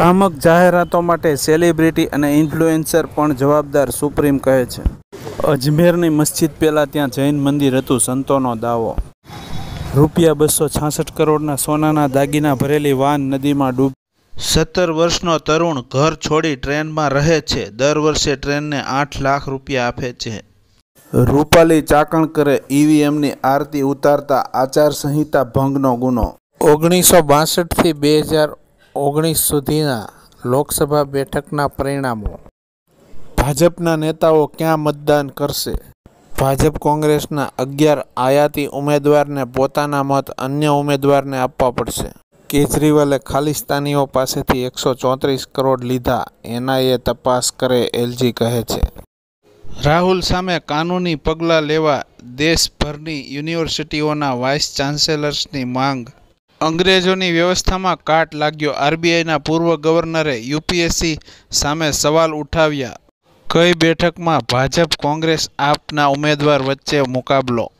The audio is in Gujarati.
ભ્રામક જાહેરાતો માટે સેલિબ્રિટી અને ઇન્ફ્લુએન્સર પણ જવાબદાર સુપ્રીમ કહે છે અજમેરની મસ્જિદ પહેલાં ત્યાં જૈન મંદિર હતું સંતોનો દાવો રૂપિયા બસો છાસઠ કરોડના સોનાના દાગીના ભરેલી વાન નદીમાં ડૂબ સત્તર વર્ષનો તરુણ ઘર છોડી ટ્રેનમાં રહે છે દર વર્ષે ટ્રેનને આઠ લાખ રૂપિયા આપે છે રૂપાલી ચાકણકરે ઈવીએમની આરતી ઉતારતા આચારસંહિતા ભંગનો ગુનો ઓગણીસો બાસઠથી બે હજાર ઓગણીસ સુધીના લોકસભા બેઠકના પરિણામો ભાજપના નેતાઓ ક્યાં મતદાન કરશે ભાજપ કોંગ્રેસના અગિયાર આયાતી ઉમેદવારને પોતાના મત અન્ય ઉમેદવારને આપવા પડશે કેજરીવાલે ખાલિસ્તાનીઓ પાસેથી એકસો ચોત્રીસ કરોડ લીધા એનઆઈએ તપાસ કરે એલજી કહે છે રાહુલ સામે કાનૂની પગલાં લેવા દેશભરની યુનિવર્સિટીઓના વાઇસ ચાન્સેલર્સની માંગ અંગ્રેજોની વ્યવસ્થામાં કાટ લાગ્યો આરબીઆઈના પૂર્વ ગવર્નરે યુપીએસસી સામે સવાલ ઉઠાવ્યા કઈ બેઠકમાં ભાજપ કોંગ્રેસ આપના ઉમેદવાર વચ્ચે મુકાબલો